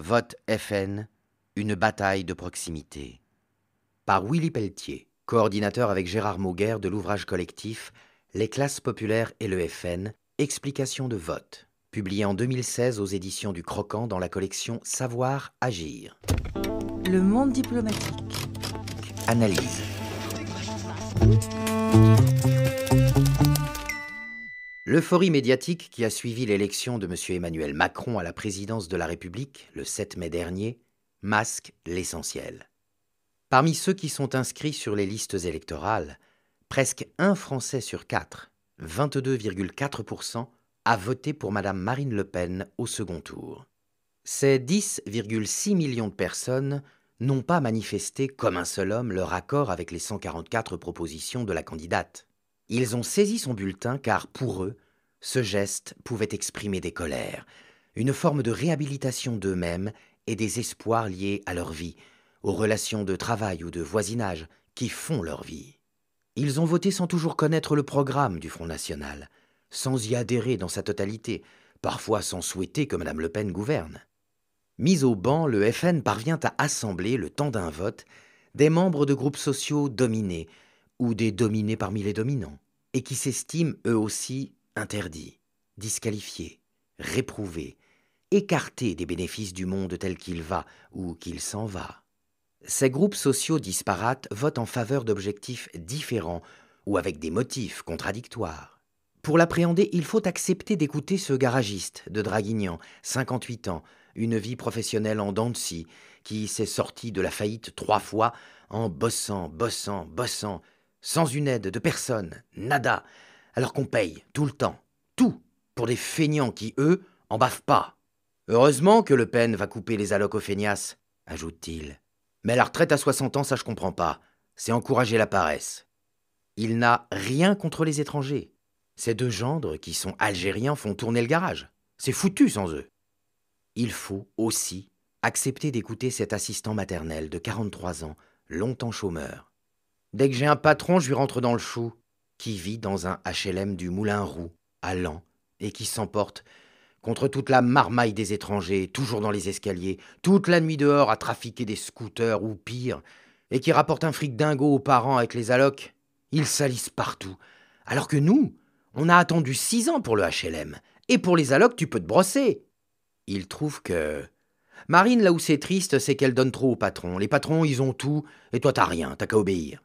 Vote FN, une bataille de proximité. Par Willy Pelletier, coordinateur avec Gérard Mauguer de l'ouvrage collectif Les classes populaires et le FN, explication de vote, publié en 2016 aux éditions du Croquant dans la collection Savoir Agir. Le monde diplomatique. Analyse. L'euphorie médiatique qui a suivi l'élection de M. Emmanuel Macron à la présidence de la République le 7 mai dernier masque l'essentiel. Parmi ceux qui sont inscrits sur les listes électorales, presque un Français sur quatre, 22,4%, a voté pour Mme Marine Le Pen au second tour. Ces 10,6 millions de personnes n'ont pas manifesté comme un seul homme leur accord avec les 144 propositions de la candidate. Ils ont saisi son bulletin car pour eux, ce geste pouvait exprimer des colères, une forme de réhabilitation d'eux-mêmes et des espoirs liés à leur vie, aux relations de travail ou de voisinage qui font leur vie. Ils ont voté sans toujours connaître le programme du Front National, sans y adhérer dans sa totalité, parfois sans souhaiter que Mme Le Pen gouverne. Mis au banc, le FN parvient à assembler, le temps d'un vote, des membres de groupes sociaux dominés, ou des dominés parmi les dominants, et qui s'estiment eux aussi interdits, disqualifiés, réprouvés, écartés des bénéfices du monde tel qu'il va ou qu'il s'en va. Ces groupes sociaux disparates votent en faveur d'objectifs différents ou avec des motifs contradictoires. Pour l'appréhender, il faut accepter d'écouter ce garagiste de Draguignan, 58 ans, une vie professionnelle en dents de scie, qui s'est sorti de la faillite trois fois en bossant, bossant, bossant, sans une aide de personne, nada, alors qu'on paye tout le temps, tout, pour des feignants qui, eux, en bavent pas. Heureusement que Le Pen va couper les allocs aux feignasses, ajoute-t-il. Mais la retraite à 60 ans, ça je comprends pas. C'est encourager la paresse. Il n'a rien contre les étrangers. Ces deux gendres qui sont algériens font tourner le garage. C'est foutu sans eux. Il faut aussi accepter d'écouter cet assistant maternel de 43 ans, longtemps chômeur, Dès que j'ai un patron, je lui rentre dans le chou, qui vit dans un HLM du Moulin Roux, à Lan, et qui s'emporte contre toute la marmaille des étrangers, toujours dans les escaliers, toute la nuit dehors à trafiquer des scooters ou pire, et qui rapporte un fric dingo aux parents avec les allocs. Ils salissent partout. Alors que nous, on a attendu six ans pour le HLM, et pour les allocs, tu peux te brosser. Il trouve que. Marine, là où c'est triste, c'est qu'elle donne trop aux patrons. Les patrons, ils ont tout, et toi, t'as rien, t'as qu'à obéir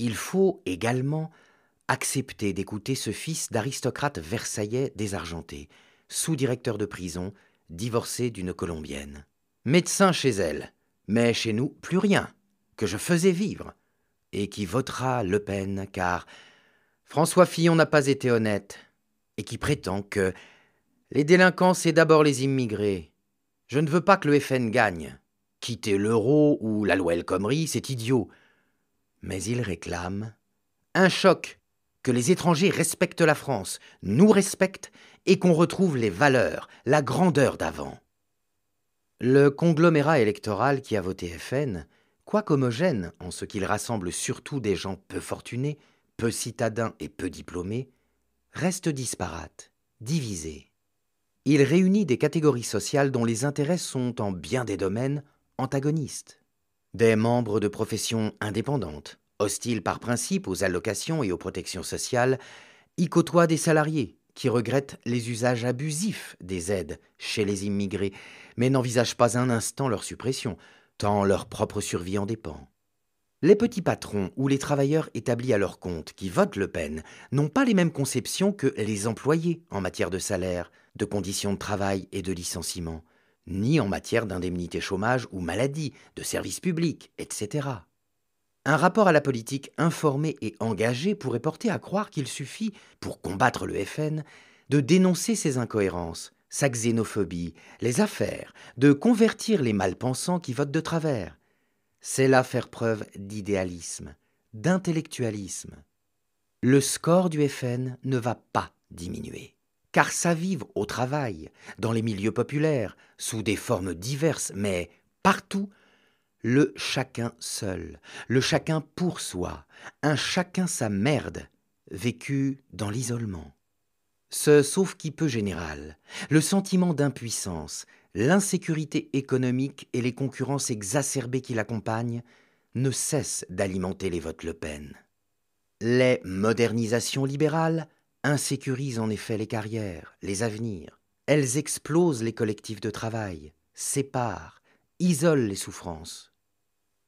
il faut également accepter d'écouter ce fils d'aristocrate versaillais désargenté, sous-directeur de prison, divorcé d'une Colombienne. Médecin chez elle, mais chez nous plus rien, que je faisais vivre, et qui votera Le Pen car François Fillon n'a pas été honnête, et qui prétend que les délinquants c'est d'abord les immigrés. Je ne veux pas que le FN gagne. Quitter l'euro ou la loi El Khomri, c'est idiot. Mais il réclame un choc, que les étrangers respectent la France, nous respectent, et qu'on retrouve les valeurs, la grandeur d'avant. Le conglomérat électoral qui a voté FN, quoique homogène en ce qu'il rassemble surtout des gens peu fortunés, peu citadins et peu diplômés, reste disparate, divisé. Il réunit des catégories sociales dont les intérêts sont en bien des domaines antagonistes des membres de professions indépendantes, hostiles par principe aux allocations et aux protections sociales, y côtoient des salariés qui regrettent les usages abusifs des aides chez les immigrés, mais n'envisagent pas un instant leur suppression, tant leur propre survie en dépend. Les petits patrons ou les travailleurs établis à leur compte qui votent Le Pen n'ont pas les mêmes conceptions que les employés en matière de salaire, de conditions de travail et de licenciement ni en matière d'indemnité chômage ou maladie, de services publics, etc. Un rapport à la politique informé et engagé pourrait porter à croire qu'il suffit, pour combattre le FN, de dénoncer ses incohérences, sa xénophobie, les affaires, de convertir les malpensants qui votent de travers. C'est là faire preuve d'idéalisme, d'intellectualisme. Le score du FN ne va pas diminuer car ça vive au travail, dans les milieux populaires, sous des formes diverses, mais partout, le chacun seul, le chacun pour soi, un chacun sa merde, vécu dans l'isolement. Ce sauf qui peut général, le sentiment d'impuissance, l'insécurité économique et les concurrences exacerbées qui l'accompagnent ne cessent d'alimenter les votes Le Pen. Les modernisations libérales, insécurisent en effet les carrières, les avenirs. Elles explosent les collectifs de travail, séparent, isolent les souffrances.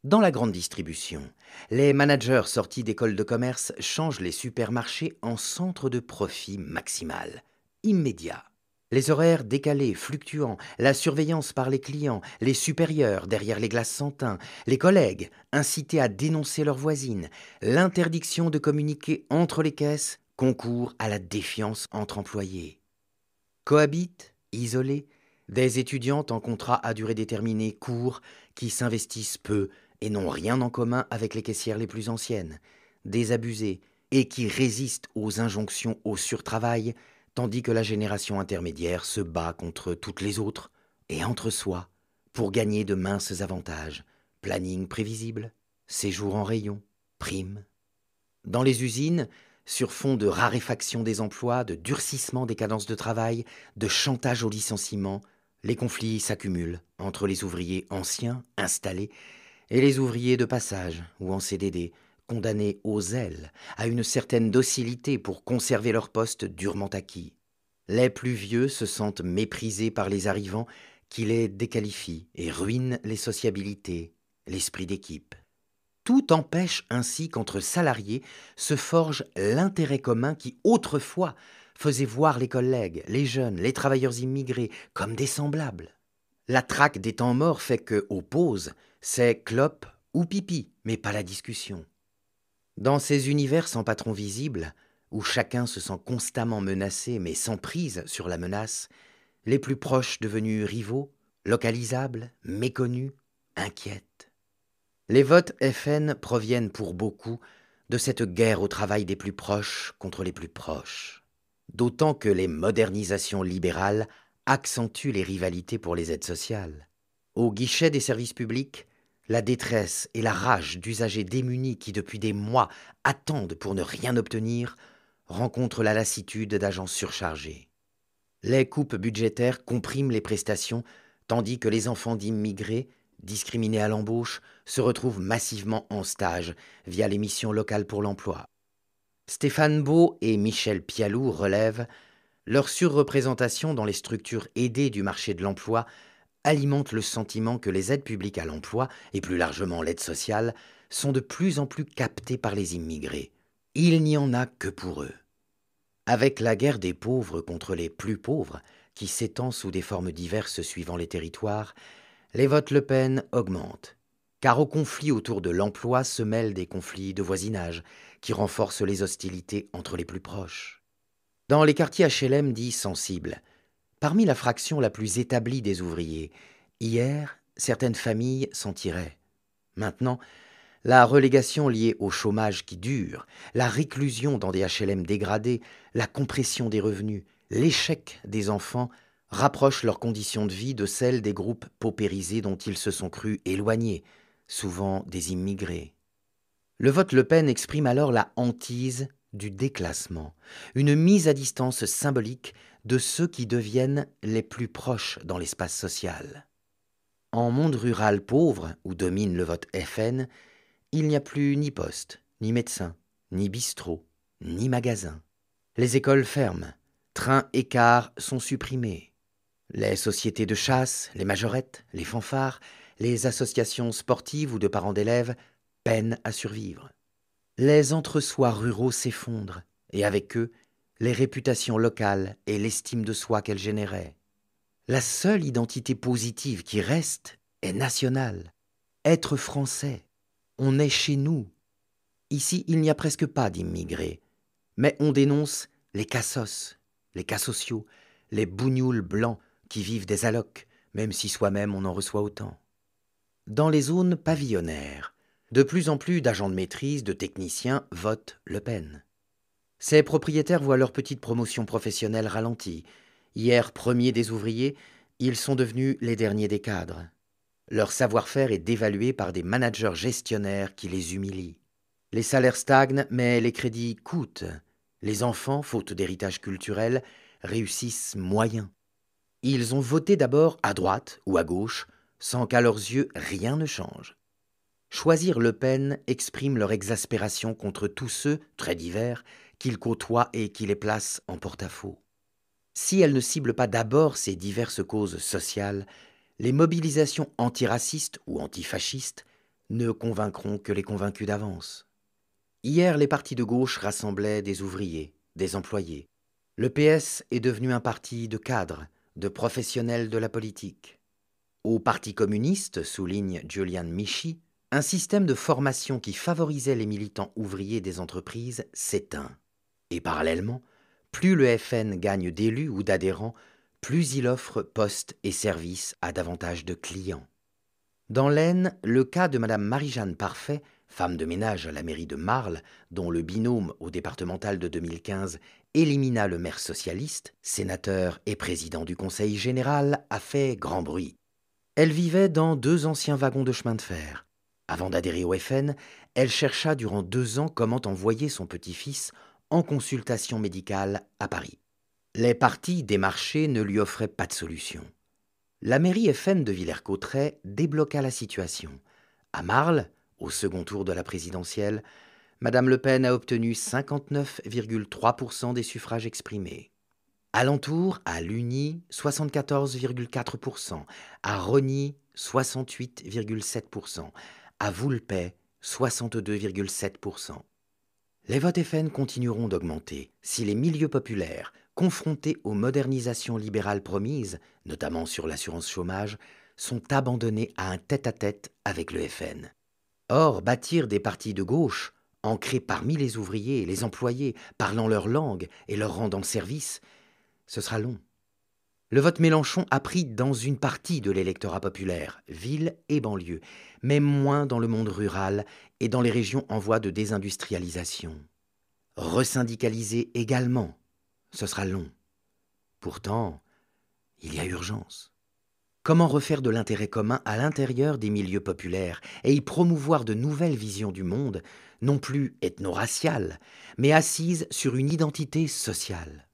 Dans la grande distribution, les managers sortis d'écoles de commerce changent les supermarchés en centres de profit maximal, immédiat. Les horaires décalés, fluctuants, la surveillance par les clients, les supérieurs derrière les glaces sans les collègues incités à dénoncer leurs voisines, l'interdiction de communiquer entre les caisses concours à la défiance entre employés. Cohabitent, isolés, des étudiantes en contrat à durée déterminée courts, qui s'investissent peu et n'ont rien en commun avec les caissières les plus anciennes, désabusées et qui résistent aux injonctions au surtravail, tandis que la génération intermédiaire se bat contre toutes les autres et entre soi pour gagner de minces avantages, planning prévisible, séjour en rayon, primes. Dans les usines, sur fond de raréfaction des emplois, de durcissement des cadences de travail, de chantage au licenciement, les conflits s'accumulent entre les ouvriers anciens, installés, et les ouvriers de passage ou en CDD, condamnés aux ailes, à une certaine docilité pour conserver leur poste durement acquis. Les plus vieux se sentent méprisés par les arrivants qui les déqualifient et ruinent les sociabilités, l'esprit d'équipe. Tout empêche ainsi qu'entre salariés se forge l'intérêt commun qui autrefois faisait voir les collègues, les jeunes, les travailleurs immigrés comme des semblables. La traque des temps morts fait que, aux pauses, c'est clope ou pipi, mais pas la discussion. Dans ces univers sans patron visible, où chacun se sent constamment menacé mais sans prise sur la menace, les plus proches devenus rivaux, localisables, méconnus, inquiètes. Les votes FN proviennent pour beaucoup de cette guerre au travail des plus proches contre les plus proches, d'autant que les modernisations libérales accentuent les rivalités pour les aides sociales. Au guichet des services publics, la détresse et la rage d'usagers démunis qui depuis des mois attendent pour ne rien obtenir rencontrent la lassitude d'agents surchargés. Les coupes budgétaires compriment les prestations, tandis que les enfants d'immigrés discriminés à l'embauche, se retrouvent massivement en stage via les missions locales pour l'emploi. Stéphane Beau et Michel Pialou relèvent leur surreprésentation dans les structures aidées du marché de l'emploi alimente le sentiment que les aides publiques à l'emploi, et plus largement l'aide sociale, sont de plus en plus captées par les immigrés. Il n'y en a que pour eux. Avec la guerre des pauvres contre les plus pauvres, qui s'étend sous des formes diverses suivant les territoires, les votes Le Pen augmentent, car aux conflits autour de l'emploi se mêlent des conflits de voisinage qui renforcent les hostilités entre les plus proches. Dans les quartiers HLM dits sensibles, parmi la fraction la plus établie des ouvriers, hier, certaines familles s'en tiraient. Maintenant, la relégation liée au chômage qui dure, la réclusion dans des HLM dégradés, la compression des revenus, l'échec des enfants rapprochent leurs conditions de vie de celles des groupes paupérisés dont ils se sont crus éloignés, souvent des immigrés. Le vote Le Pen exprime alors la hantise du déclassement, une mise à distance symbolique de ceux qui deviennent les plus proches dans l'espace social. En monde rural pauvre, où domine le vote FN, il n'y a plus ni poste, ni médecin, ni bistrot, ni magasin. Les écoles ferment, trains et cars sont supprimés. Les sociétés de chasse, les majorettes, les fanfares, les associations sportives ou de parents d'élèves peinent à survivre. Les entre entresoirs ruraux s'effondrent, et avec eux, les réputations locales et l'estime de soi qu'elles généraient. La seule identité positive qui reste est nationale. Être français, on est chez nous. Ici, il n'y a presque pas d'immigrés, mais on dénonce les cassos, les sociaux, les bougnoules blancs, qui vivent des allocs, même si soi-même on en reçoit autant. Dans les zones pavillonnaires, de plus en plus d'agents de maîtrise, de techniciens votent Le Pen. Ces propriétaires voient leur petite promotion professionnelle ralentie. Hier premiers des ouvriers, ils sont devenus les derniers des cadres. Leur savoir-faire est dévalué par des managers gestionnaires qui les humilient. Les salaires stagnent, mais les crédits coûtent. Les enfants, faute d'héritage culturel, réussissent moyen. Ils ont voté d'abord à droite ou à gauche, sans qu'à leurs yeux rien ne change. Choisir Le Pen exprime leur exaspération contre tous ceux, très divers, qu'ils côtoient et qui les placent en porte-à-faux. Si elle ne cible pas d'abord ces diverses causes sociales, les mobilisations antiracistes ou antifascistes ne convaincront que les convaincus d'avance. Hier, les partis de gauche rassemblaient des ouvriers, des employés. Le PS est devenu un parti de cadres, de professionnels de la politique. Au Parti communiste, souligne Julian Michi, un système de formation qui favorisait les militants ouvriers des entreprises s'éteint. Et parallèlement, plus le FN gagne d'élus ou d'adhérents, plus il offre postes et services à davantage de clients. Dans l'Aisne, le cas de Mme Marie-Jeanne Parfait femme de ménage à la mairie de Marles, dont le binôme au départemental de 2015 élimina le maire socialiste, sénateur et président du Conseil général, a fait grand bruit. Elle vivait dans deux anciens wagons de chemin de fer. Avant d'adhérer au FN, elle chercha durant deux ans comment envoyer son petit-fils en consultation médicale à Paris. Les partis démarchés ne lui offraient pas de solution. La mairie FN de Villers-Cotterêts débloqua la situation. À Marles, au second tour de la présidentielle, Madame Le Pen a obtenu 59,3% des suffrages exprimés. Alentour, à l'UNI, 74,4%, à Rony, 68,7%, à Voulpey, 62,7%. Les votes FN continueront d'augmenter si les milieux populaires, confrontés aux modernisations libérales promises, notamment sur l'assurance chômage, sont abandonnés à un tête à -tête avec le FN. Or, bâtir des partis de gauche, ancrés parmi les ouvriers et les employés, parlant leur langue et leur rendant service, ce sera long. Le vote Mélenchon a pris dans une partie de l'électorat populaire, ville et banlieue, mais moins dans le monde rural et dans les régions en voie de désindustrialisation. Resyndicaliser également, ce sera long. Pourtant, il y a urgence. Comment refaire de l'intérêt commun à l'intérieur des milieux populaires et y promouvoir de nouvelles visions du monde, non plus ethno-raciales, mais assises sur une identité sociale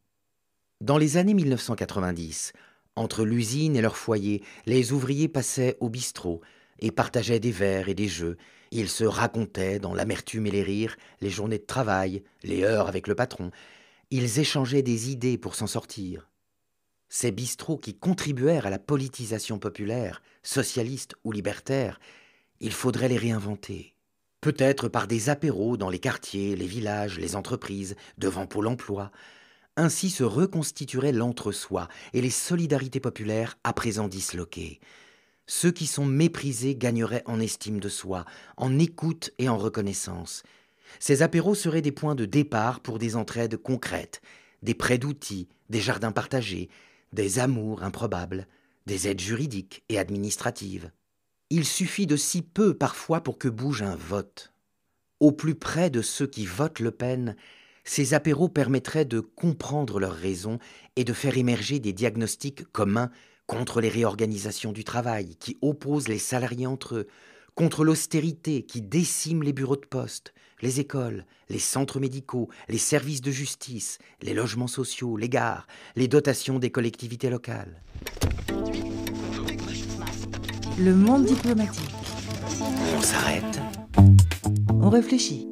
Dans les années 1990, entre l'usine et leur foyer, les ouvriers passaient au bistrot et partageaient des verres et des jeux. Ils se racontaient, dans l'amertume et les rires, les journées de travail, les heures avec le patron. Ils échangeaient des idées pour s'en sortir, ces bistrots qui contribuèrent à la politisation populaire, socialiste ou libertaire, il faudrait les réinventer. Peut-être par des apéros dans les quartiers, les villages, les entreprises, devant Pôle emploi. Ainsi se reconstituerait l'entre-soi et les solidarités populaires à présent disloquées. Ceux qui sont méprisés gagneraient en estime de soi, en écoute et en reconnaissance. Ces apéros seraient des points de départ pour des entraides concrètes, des prêts d'outils, des jardins partagés, des amours improbables, des aides juridiques et administratives. Il suffit de si peu parfois pour que bouge un vote. Au plus près de ceux qui votent Le Pen, ces apéros permettraient de comprendre leurs raisons et de faire émerger des diagnostics communs contre les réorganisations du travail qui opposent les salariés entre eux, contre l'austérité qui décime les bureaux de poste, les écoles, les centres médicaux, les services de justice, les logements sociaux, les gares, les dotations des collectivités locales. Le monde diplomatique. On s'arrête. On réfléchit.